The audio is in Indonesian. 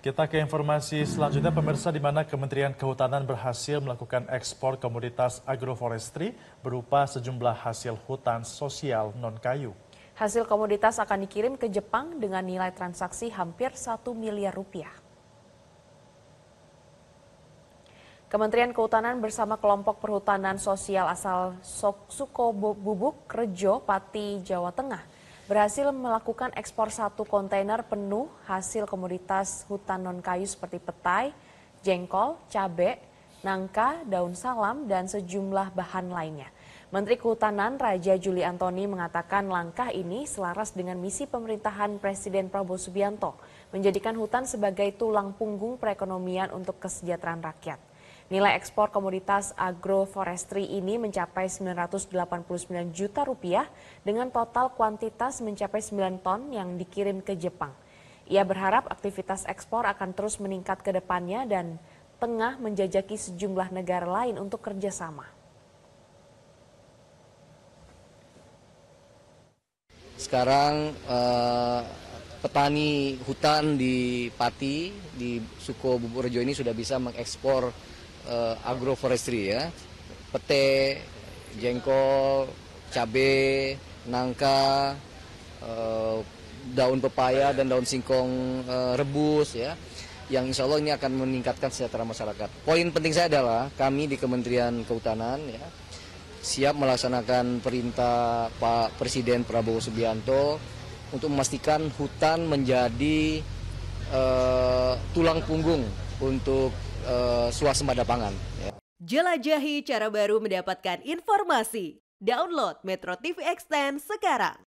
Kita ke informasi selanjutnya, pemirsa, di mana Kementerian Kehutanan berhasil melakukan ekspor komoditas agroforestry berupa sejumlah hasil hutan sosial non-kayu. Hasil komoditas akan dikirim ke Jepang dengan nilai transaksi hampir 1 miliar rupiah. Kementerian Kehutanan bersama kelompok perhutanan sosial asal Suko Bubuk, Rejo, Pati, Jawa Tengah – berhasil melakukan ekspor satu kontainer penuh hasil komoditas hutan non kayu seperti petai, jengkol, cabai, nangka, daun salam, dan sejumlah bahan lainnya. Menteri Kehutanan Raja Juli Antoni mengatakan langkah ini selaras dengan misi pemerintahan Presiden Prabowo Subianto menjadikan hutan sebagai tulang punggung perekonomian untuk kesejahteraan rakyat. Nilai ekspor komoditas agroforestry ini mencapai 989 juta rupiah dengan total kuantitas mencapai 9 ton yang dikirim ke Jepang. Ia berharap aktivitas ekspor akan terus meningkat ke depannya dan tengah menjajaki sejumlah negara lain untuk kerjasama. Sekarang eh, petani hutan di Pati, di Rejo ini sudah bisa mengekspor uh, agroforestry ya, pete, jengkol, cabe, nangka, uh, daun pepaya dan daun singkong uh, rebus ya, yang insya Allah ini akan meningkatkan sejahtera masyarakat. Poin penting saya adalah kami di Kementerian Kehutanan ya, siap melaksanakan perintah Pak Presiden Prabowo Subianto untuk memastikan hutan menjadi uh, tulang punggung untuk Eh, swasembada pangan. Ya. Jelajahi cara baru mendapatkan informasi. Download Metro TV Extend sekarang.